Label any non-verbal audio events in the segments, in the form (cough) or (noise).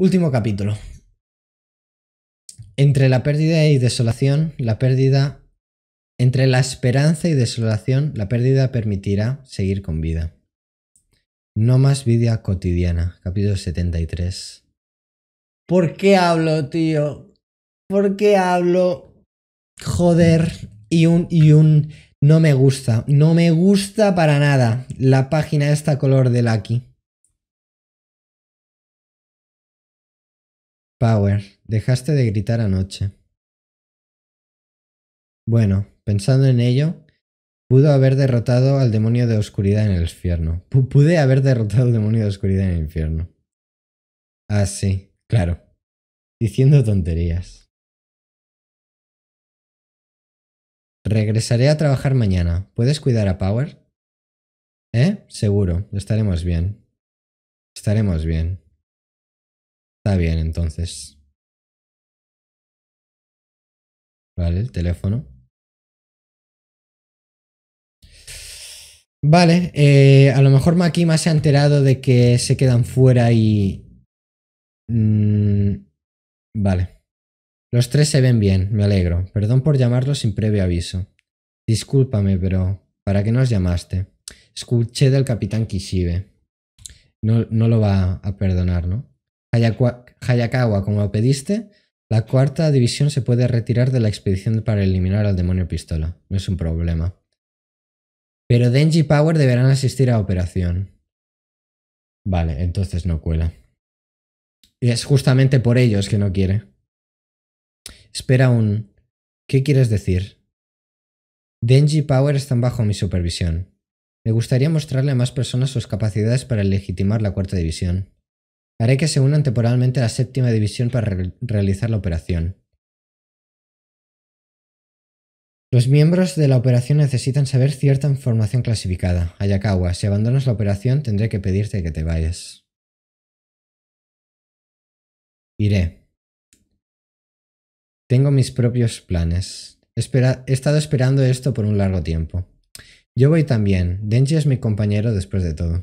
Último capítulo. Entre la pérdida y desolación, la pérdida... Entre la esperanza y desolación, la pérdida permitirá seguir con vida. No más vida cotidiana, capítulo 73. ¿Por qué hablo, tío? ¿Por qué hablo? Joder. Y un, y un no me gusta. No me gusta para nada la página esta color de Lucky. Power, dejaste de gritar anoche. Bueno, pensando en ello, pudo haber derrotado al demonio de oscuridad en el infierno. pude haber derrotado al demonio de oscuridad en el infierno. Ah, sí, claro. Diciendo tonterías. Regresaré a trabajar mañana. ¿Puedes cuidar a Power? ¿Eh? Seguro. Estaremos bien. Estaremos bien. Está bien, entonces. Vale, el teléfono. Vale, eh, a lo mejor más se ha enterado de que se quedan fuera y... Mm, vale. Los tres se ven bien, me alegro. Perdón por llamarlos sin previo aviso. Discúlpame, pero ¿para qué nos llamaste? Escuché del capitán Kishibe. no lo va a perdonar, ¿no? Hayakawa, como lo pediste, la cuarta división se puede retirar de la expedición para eliminar al demonio pistola. No es un problema. Pero Denji y Power deberán asistir a operación. Vale, entonces no cuela. Y es justamente por ellos que no quiere. Espera un... ¿Qué quieres decir? Denji y Power están bajo mi supervisión. Me gustaría mostrarle a más personas sus capacidades para legitimar la cuarta división. Haré que se unan temporalmente a la séptima división para realizar la operación. Los miembros de la operación necesitan saber cierta información clasificada. Ayakawa, si abandonas la operación tendré que pedirte que te vayas. Iré. Tengo mis propios planes. he estado esperando esto por un largo tiempo. Yo voy también. Denji es mi compañero después de todo.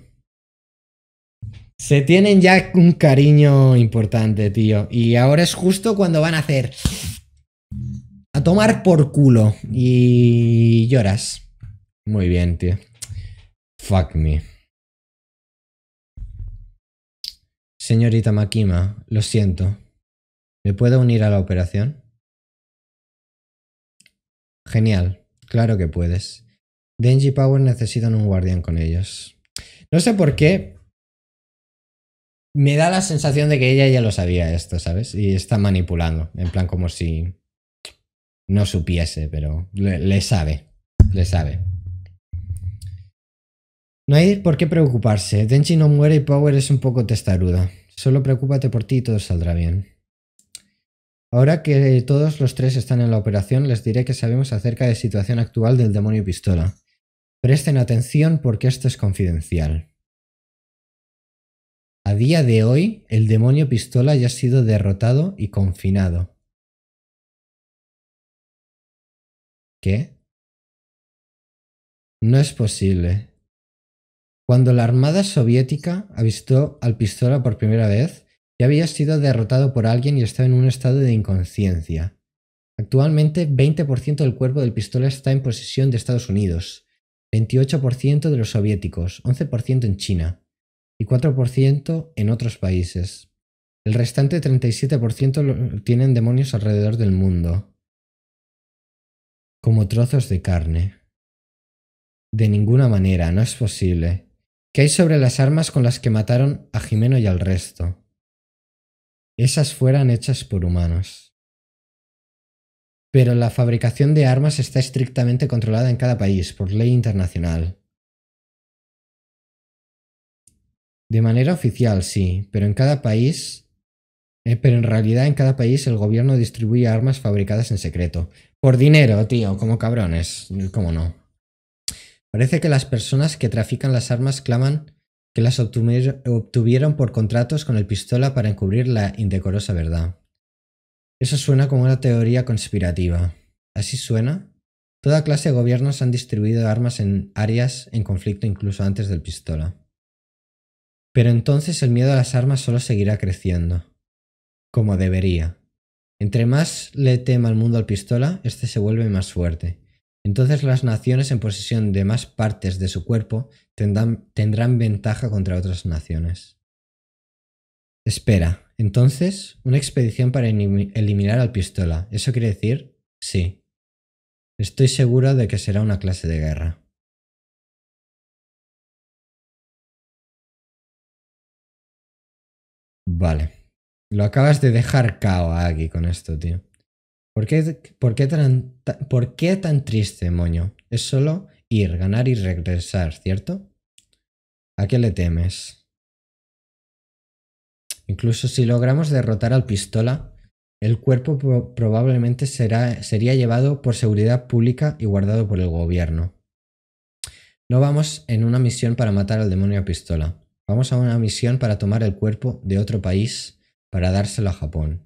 Se tienen ya un cariño importante, tío. Y ahora es justo cuando van a hacer... A tomar por culo. Y lloras. Muy bien, tío. Fuck me. Señorita Makima, lo siento. ¿Me puedo unir a la operación? Genial, claro que puedes. Denji Power necesitan un guardián con ellos. No sé por qué, me da la sensación de que ella ya lo sabía esto, ¿sabes? Y está manipulando, en plan como si no supiese, pero le, sabe, le sabe. No hay por qué preocuparse. Denji no muere y Power es un poco testaruda. Solo preocúpate por ti y todo saldrá bien. Ahora que todos los tres están en la operación, les diré que sabemos acerca de la situación actual del demonio pistola. Presten atención porque esto es confidencial. A día de hoy, el demonio pistola ya ha sido derrotado y confinado. ¿Qué? No es posible. Cuando la Armada Soviética avistó al pistola por primera vez, ya había sido derrotado por alguien y estaba en un estado de inconsciencia. Actualmente, 20% del cuerpo del pistola está en posesión de Estados Unidos, 28% de los soviéticos, 11% en China, y 4% en otros países. El restante 37% tienen demonios alrededor del mundo, como trozos de carne. De ninguna manera, no es posible. ¿Qué hay sobre las armas con las que mataron a Jimeno y al resto? Esas fueran hechas por humanos. Pero la fabricación de armas está estrictamente controlada en cada país por ley internacional. De manera oficial, sí, pero en cada país. Eh, pero en realidad en cada país el gobierno distribuye armas fabricadas en secreto. Por dinero, tío, como cabrones. ¿Cómo no? Parece que las personas que trafican las armas claman que las obtuvieron por contratos con el pistola para encubrir la indecorosa verdad. Eso suena como una teoría conspirativa. ¿Así suena? Toda clase de gobiernos han distribuido armas en áreas en conflicto incluso antes del pistola. Pero entonces el miedo a las armas solo seguirá creciendo. Como debería. Entre más le tema al mundo al pistola, este se vuelve más fuerte. Entonces las naciones en posesión de más partes de su cuerpo tendrán, ventaja contra otras naciones. Espera, entonces, una expedición para eliminar al pistola. ¿Eso quiere decir? Sí. Estoy seguro de que será una clase de guerra. Vale. Lo acabas de dejar cao aquí con esto, tío. ¿Por qué, tan, triste, moño? Es solo ir, ganar y regresar, ¿cierto? ¿A qué le temes? Incluso si logramos derrotar al pistola, el cuerpo probablemente será, sería llevado por seguridad pública y guardado por el gobierno. No vamos en una misión para matar al demonio a pistola. Vamos a una misión para tomar el cuerpo de otro país para dárselo a Japón.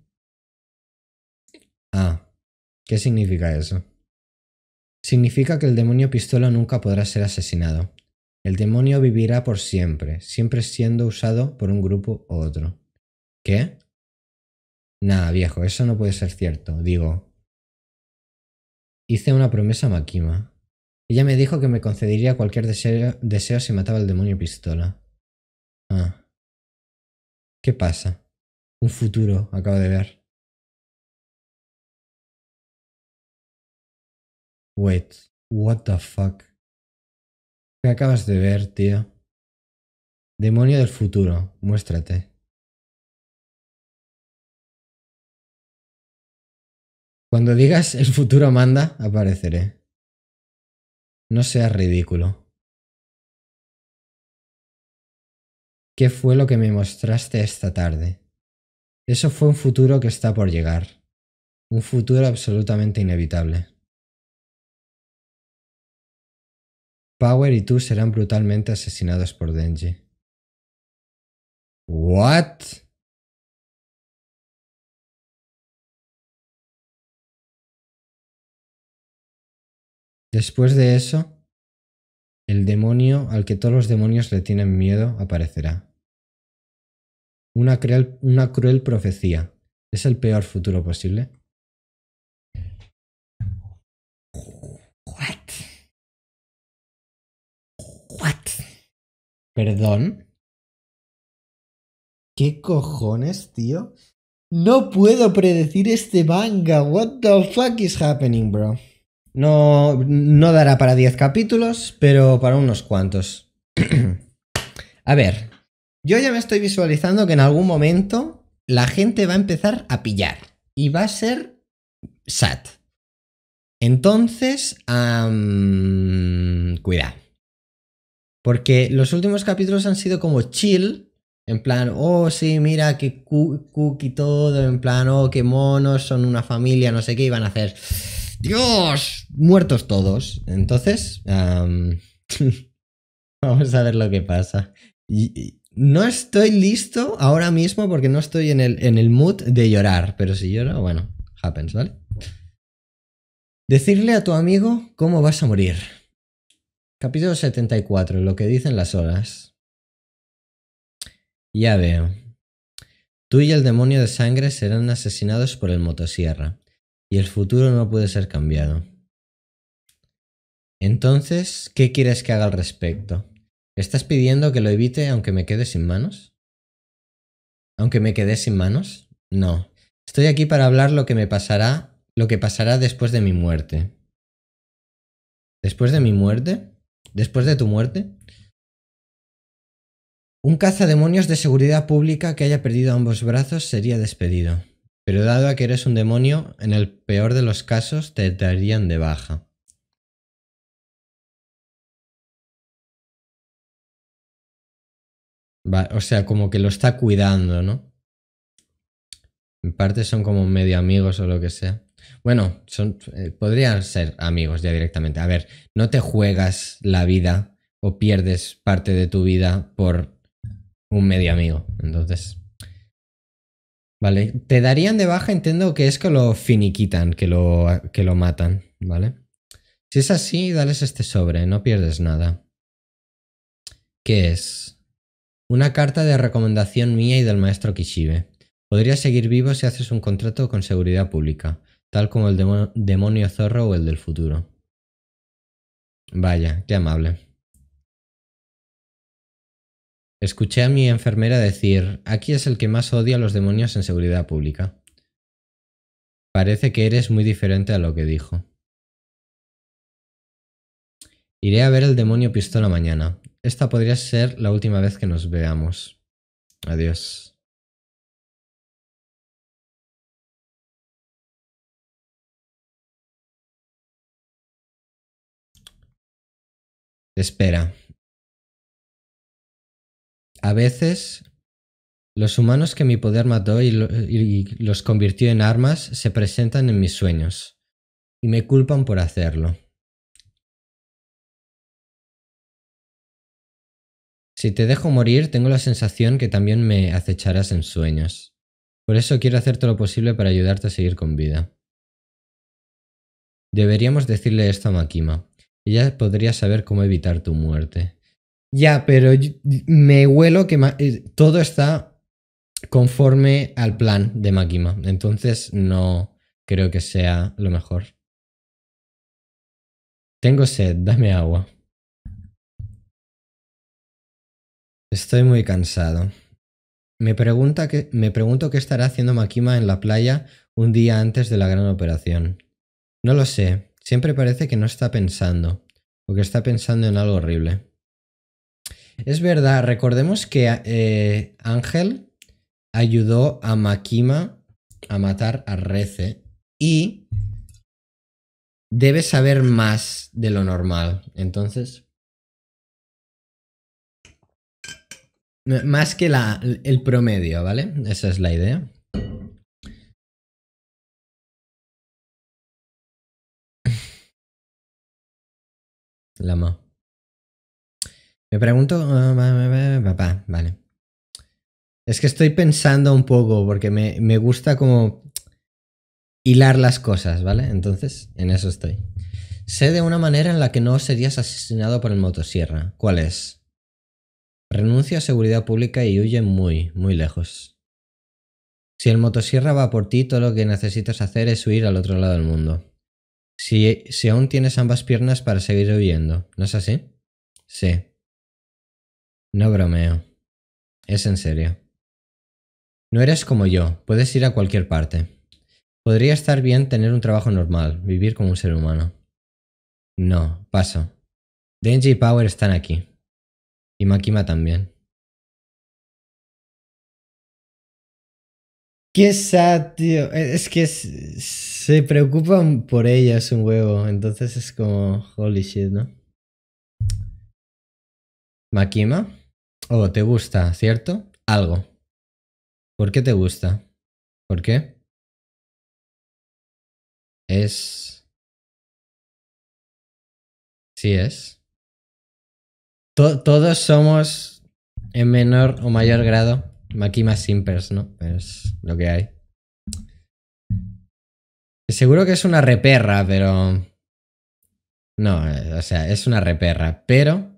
Ah, ¿qué significa eso? Significa que el demonio pistola nunca podrá ser asesinado. El demonio vivirá por siempre, siempre siendo usado por un grupo u otro. ¿Qué? Nada, viejo, eso no puede ser cierto. Digo, hice una promesa a Makima. Ella me dijo que me concedería cualquier deseo si mataba al demonio pistola. Ah. ¿Qué pasa? Un futuro, acabo de ver. Wait, what the fuck? ¿Qué acabas de ver, tío? Demonio del futuro, muéstrate. Cuando digas el futuro manda, apareceré. No seas ridículo. ¿Qué fue lo que me mostraste esta tarde? Eso fue un futuro que está por llegar. Un futuro absolutamente inevitable. Power y tú serán brutalmente asesinados por Denji. ¿What? Después de eso, el demonio al que todos los demonios le tienen miedo aparecerá. Una cruel, una cruel profecía. ¿Es el peor futuro posible? What? What? ¿Perdón? ¿Qué cojones, tío? No puedo predecir este manga. What the fuck is happening, bro? No, no dará para 10 capítulos, pero para unos cuantos. (clears throat) a ver, yo ya me estoy visualizando que en algún momento la gente va a empezar a pillar y va a ser SAT. Entonces, cuidado. Porque los últimos capítulos han sido como chill, en plan, oh sí, mira qué cookie todo, en plan, oh qué monos, son una familia, no sé qué, iban a hacer... Dios, muertos todos. Entonces, (laughs) vamos a ver lo que pasa. no estoy listo ahora mismo porque no estoy en el, en el mood de llorar, pero si lloro, bueno, happens, ¿vale? Decirle a tu amigo cómo vas a morir. Capítulo 74, lo que dicen las horas. Ya veo. Tú y el demonio de sangre serán asesinados por el motosierra y el futuro no puede ser cambiado. Entonces, ¿qué quieres que haga al respecto? ¿Estás pidiendo que lo evite aunque me quede sin manos? ¿Aunque me quede sin manos? No. Estoy aquí para hablar lo que me pasará, lo que pasará después de mi muerte. ¿Después de mi muerte? ¿Después de tu muerte? Un cazademonios de seguridad pública que haya perdido ambos brazos sería despedido. Pero dado a que eres un demonio, en el peor de los casos te darían de baja. o sea, como que lo está cuidando, ¿no? En parte son como medio amigos o lo que sea. Bueno, son, eh, podrían ser amigos ya directamente. A ver, no te juegas la vida o pierdes parte de tu vida por un medio amigo. Entonces, Vale, te darían de baja, entiendo que es que lo finiquitan, que lo, que lo matan, ¿vale? Si es así, dales este sobre, no pierdes nada. ¿Qué es? Una carta de recomendación mía y del maestro Kishibe. Podrías seguir vivo si haces un contrato con seguridad pública, tal como el demonio zorro o el del futuro. Vaya, qué amable. Escuché a mi enfermera decir, aquí es el que más odia a los demonios en seguridad pública. Parece que eres muy diferente a lo que dijo. Iré a ver el demonio pistola mañana. Esta podría ser la última vez que nos veamos. Adiós. espera a veces los humanos que mi poder mató y, los convirtió en armas se presentan en mis sueños y me culpan por hacerlo. Si te dejo morir, tengo la sensación que también me acecharás en sueños. Por eso quiero hacer todo lo posible para ayudarte a seguir con vida. Deberíamos decirle esto a Makima. Ella podría saber cómo evitar tu muerte. Ya, pero me huelo que eh, todo está conforme al plan de Makima. Entonces no creo que sea lo mejor. Tengo sed, dame agua. Estoy muy cansado. Me, pregunto qué estará haciendo Makima en la playa un día antes de la gran operación. No lo sé, siempre parece que no está pensando, o que está pensando en algo horrible. Es verdad, recordemos que eh, Ángel ayudó a Makima a matar a Rece y debe saber más de lo normal. Entonces, Más que el promedio, ¿vale? Esa es la idea. Lama. (laughs) Me pregunto, papá, ah, vale. Es que estoy pensando un poco porque me, gusta como hilar las cosas, ¿vale? Entonces, en eso estoy. Sé de una manera en la que no serías asesinado por el motosierra. ¿Cuál es? Renuncia a seguridad pública y huye muy, muy lejos. Si el motosierra va por ti, todo lo que necesitas hacer es huir al otro lado del mundo. Si, si aún tienes ambas piernas para seguir huyendo, ¿no es así? Sí. No bromeo. Es en serio. No eres como yo, puedes ir a cualquier parte. Podría estar bien tener un trabajo normal, vivir como un ser humano. No, paso. Denji y Power están aquí. Y Makima también. Qué sad, tío. Eh, es que se preocupan por ellas un huevo. Entonces es como, holy shit, ¿no? Makima. Oh, te gusta, ¿cierto? Algo. ¿Por qué te gusta? ¿Por qué? Es... Sí es. todos somos en menor o mayor grado Makima Simpers, ¿no? Es lo que hay. Seguro que es una reperra, pero... No, eh, o sea, es una reperra, pero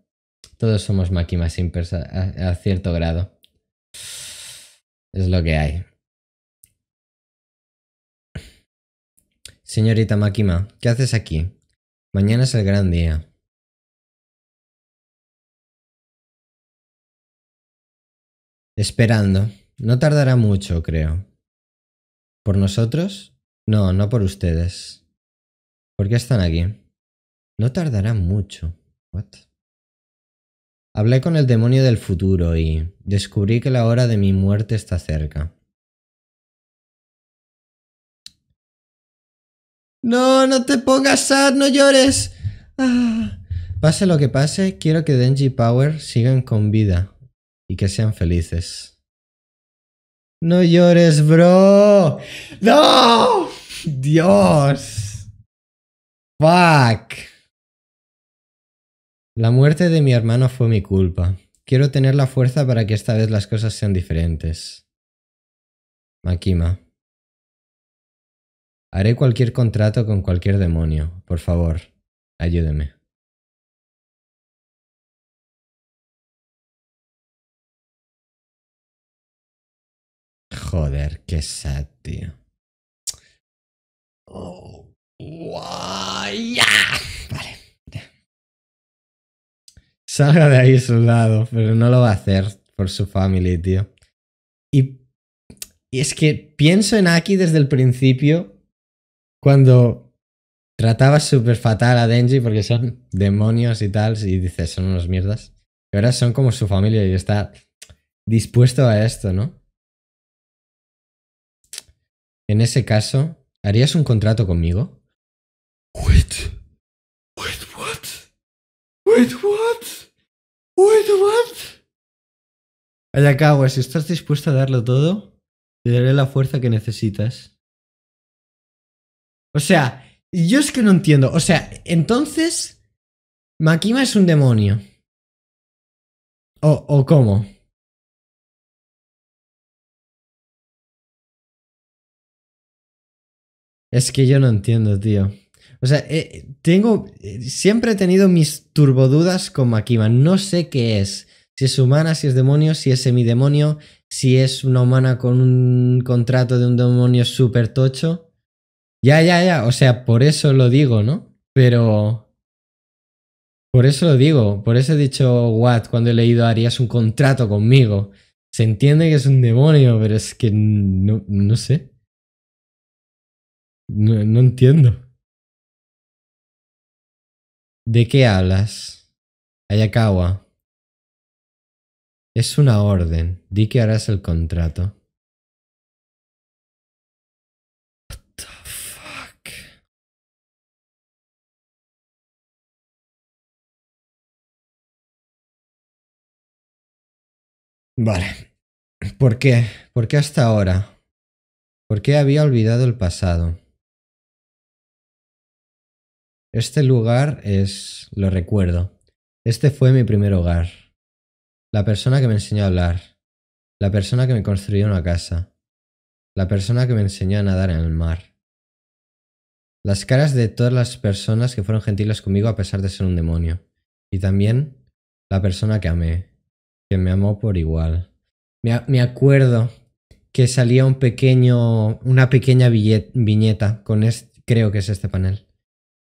todos somos máquinas a, cierto grado. Es lo que hay. Señorita Makima, ¿qué haces aquí? Mañana es el gran día. Esperando. No tardará mucho, creo. ¿Por nosotros? No, no por ustedes. ¿Por qué están aquí? No tardará mucho. What? Hablé con el demonio del futuro y descubrí que la hora de mi muerte está cerca. No, no te pongas sad, no llores. Ah. Pase lo que pase, quiero que Denji Power sigan con vida y que sean felices. No llores, bro. No. Dios. Fuck. La muerte de mi hermano fue mi culpa. Quiero tener la fuerza para que esta vez las cosas sean diferentes. Makima. Haré cualquier contrato con cualquier demonio. Por favor, ayúdeme. Joder, qué sad, tío. Salga de ahí soldado, pero no lo va a hacer por su familia, tío. Y, y es que pienso en Aki desde el principio, cuando trataba súper fatal a Denji porque son demonios y tal, y dices, son unos mierdas. Y ahora son como su familia y está dispuesto a esto, ¿no? En ese caso, ¿harías un contrato conmigo? Wait si estás dispuesto a darlo todo, te daré la fuerza que necesitas. O sea, yo es que no entiendo. O sea, entonces, Makima es un demonio. ¿O, o cómo? Es que yo no entiendo, tío. O sea, eh, tengo. Eh, siempre he tenido mis turbodudas con Makima. No sé qué es. Si es humana, si es demonio, si es semidemonio, si es una humana con un contrato de un demonio súper tocho. Ya, ya, ya. O sea, por eso lo digo, ¿no? Pero. Por eso lo digo. Por eso he dicho, what, cuando he leído Arias un contrato conmigo. Se entiende que es un demonio, pero es que no, no sé. no entiendo. ¿De qué hablas? Ayakawa. Es una orden. Di que harás el contrato. Vale. ¿Por qué? ¿Por qué hasta ahora? ¿Por qué había olvidado el pasado? Este lugar es, lo recuerdo, este fue mi primer hogar. La persona que me enseñó a hablar. La persona que me construyó una casa. La persona que me enseñó a nadar en el mar. Las caras de todas las personas que fueron gentiles conmigo a pesar de ser un demonio. Y también la persona que amé, que me amó por igual. Me, acuerdo que salía un pequeño, una pequeña viñeta con este, creo que es este panel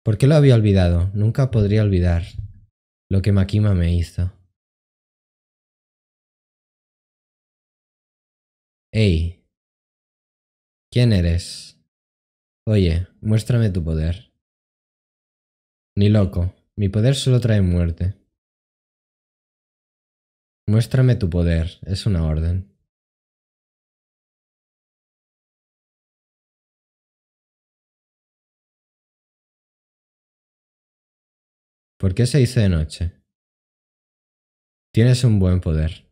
¿Por qué lo había olvidado? Nunca podría olvidar lo que Makima me hizo. Ey. ¿quién eres? Oye, muéstrame tu poder. Ni loco, mi poder solo trae muerte. Muéstrame tu poder, es una orden. ¿Por qué se hizo de noche? Tienes un buen poder.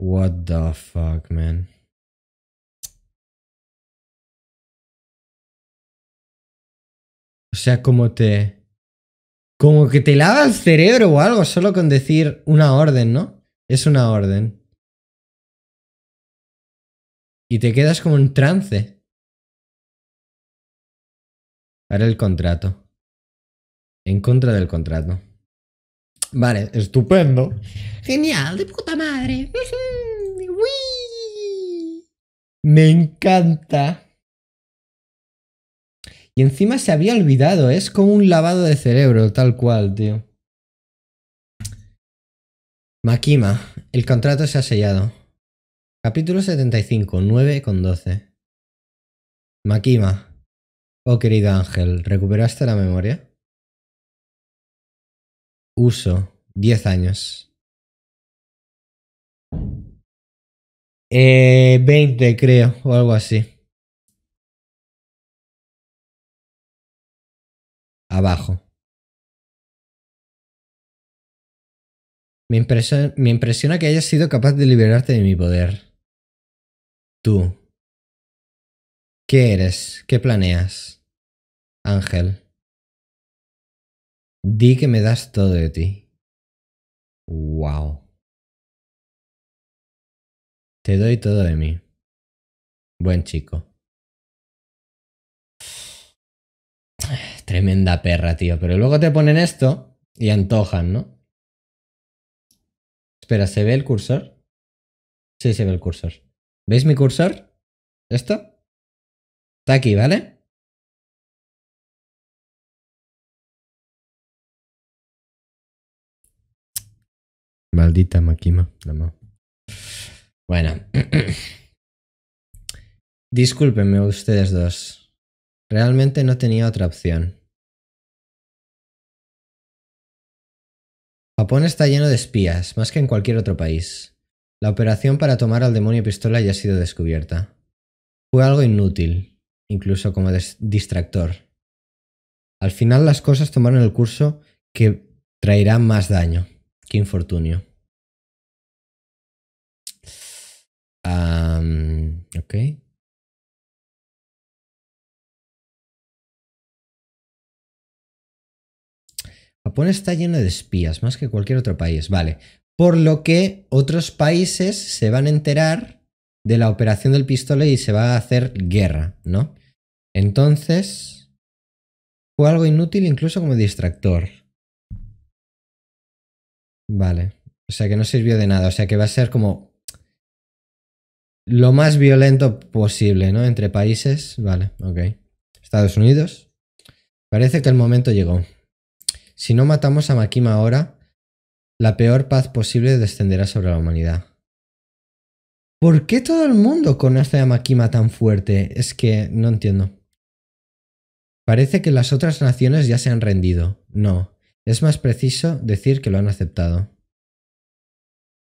What the fuck, man. O sea, como te... Como que te lava el cerebro o algo solo con decir una orden, ¿no? Es una orden y te quedas como en trance. Para el contrato. En contra del contrato. Vale, estupendo. Genial, de puta madre. (laughs) Me encanta. Y encima se había olvidado, es como un lavado de cerebro, tal cual, tío. Makima, el contrato se ha sellado. Capítulo 75, 9 con 12. Makima. Oh querido Ángel, ¿recuperaste la memoria? Uso, 10 años. Eh, 20 creo, o algo así. Abajo. me impresiona que hayas sido capaz de liberarte de mi poder. Tú. ¿Qué eres? ¿Qué planeas? Ángel. Di que me das todo de ti. Wow. Te doy todo de mí. Buen chico. Tremenda perra, tío. Pero luego te ponen esto y antojan, ¿no? Espera, ¿se ve el cursor? Sí, se ve el cursor. ¿Veis mi cursor? ¿Esto? Está aquí, ¿vale? Maldita Makima, no. Bueno. (clears throat) Discúlpenme ustedes dos. Realmente no tenía otra opción. Japón está lleno de espías, más que en cualquier otro país. La operación para tomar al demonio pistola ya ha sido descubierta. Fue algo inútil, incluso como distractor. Al final las cosas tomaron el curso que traerá más daño Qué infortunio. Japón está lleno de espías, más que cualquier otro país. Vale, por lo que otros países se van a enterar de la operación del pistole y se va a hacer guerra, ¿no? Entonces, fue algo inútil incluso como distractor. Vale, o sea que no sirvió de nada, o sea que va a ser como lo más violento posible, ¿no? Entre países, vale, ok. Estados Unidos. Parece que el momento llegó. Si no matamos a Makima ahora, la peor paz posible descenderá sobre la humanidad. ¿Por qué todo el mundo conoce a Makima tan fuerte? Es que no entiendo. Parece que las otras naciones ya se han rendido. No, es más preciso decir que lo han aceptado.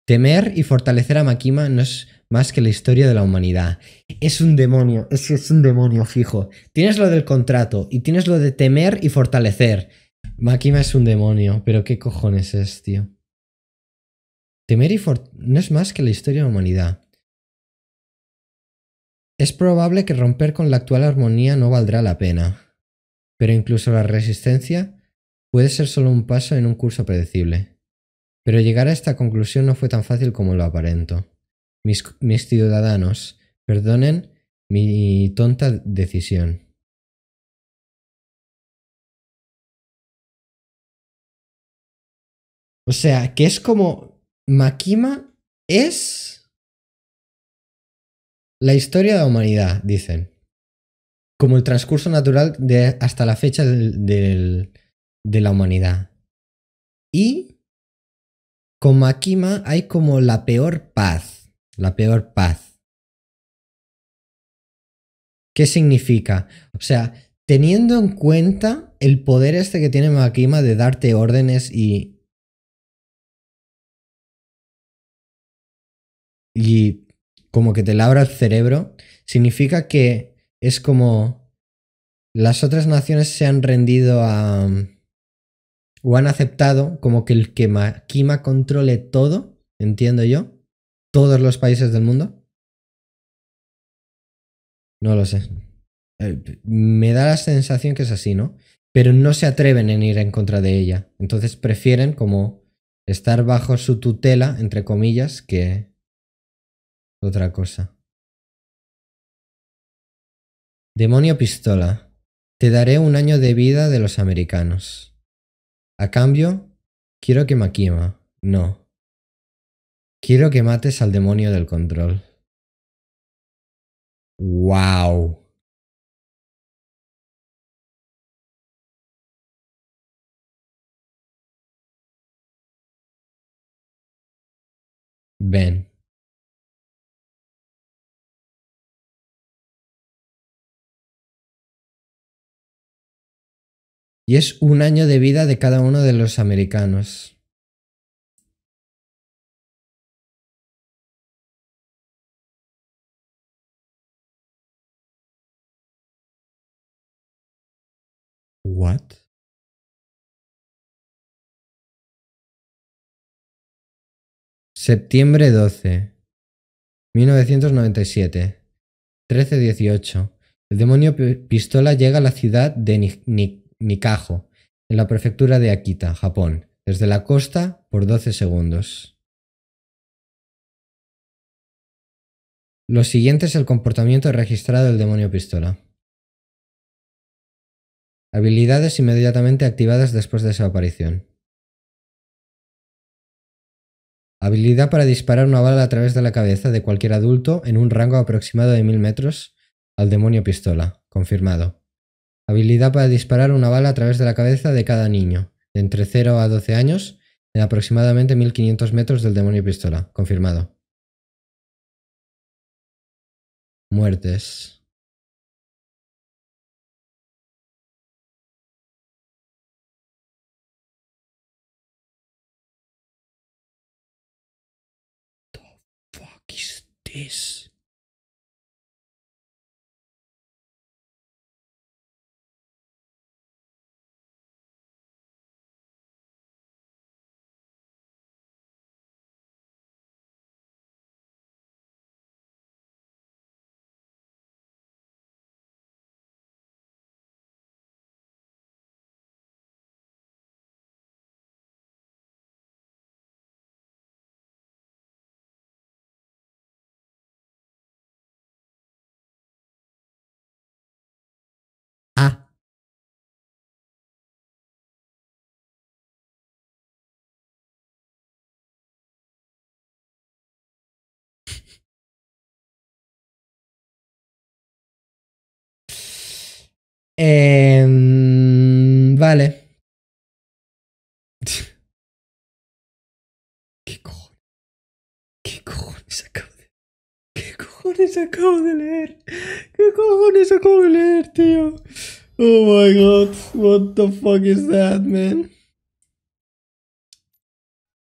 Temer y fortalecer a Makima no es más que la historia de la humanidad. Es un demonio, es, es un demonio fijo. Tienes lo del contrato y tienes lo de temer y fortalecer. Makima es un demonio, pero ¿qué cojones es, tío? fort... no es más que la historia de la humanidad. Es probable que romper con la actual armonía no valdrá la pena, pero incluso la resistencia puede ser solo un paso en un curso predecible. Pero llegar a esta conclusión no fue tan fácil como lo aparento. Mis, mis ciudadanos, perdonen mi tonta decisión. O sea, que es como Makima es la historia de la humanidad, dicen. Como el transcurso natural de hasta la fecha de la humanidad. Y con Makima hay como la peor paz. La peor paz. ¿Qué significa? O sea, teniendo en cuenta el poder este que tiene Makima de darte órdenes y, y como que te labra el cerebro, significa que es como las otras naciones se han rendido a... Mm, o han aceptado como que el que controle todo, entiendo yo, todos los países del mundo. No lo sé. Eh, me da la sensación que es así, ¿no? Pero no se atreven en ir en contra de ella. Entonces prefieren como estar bajo su tutela, entre comillas, que otra cosa. Demonio pistola, te daré un año de vida de los americanos. A cambio, quiero que maquima. no. Quiero que mates al demonio del control. ¡Wow! Ven. y es un año de vida de cada uno de los americanos. What? Septiembre 12, 1997, 13-18. El demonio pistola llega a la ciudad de Nick Nikajo, en la prefectura de Akita, Japón, desde la costa por 12 segundos. Lo siguiente es el comportamiento registrado del demonio pistola. Habilidades inmediatamente activadas después de su aparición. Habilidad para disparar una bala a través de la cabeza de cualquier adulto en un rango aproximado de 1000 metros al demonio pistola. Confirmado. Habilidad para disparar una bala a través de la cabeza de cada niño, de entre 0 a 12 años, en aproximadamente 1500 metros del demonio pistola. Confirmado. Muertes. Eh, vale. (laughs) ¿Qué cojones? ¿Qué cojones acabo de ¿Qué cojones acabo de leer? ¿Qué cojones acabo de leer, tío? Oh my god, what the fuck is that, man?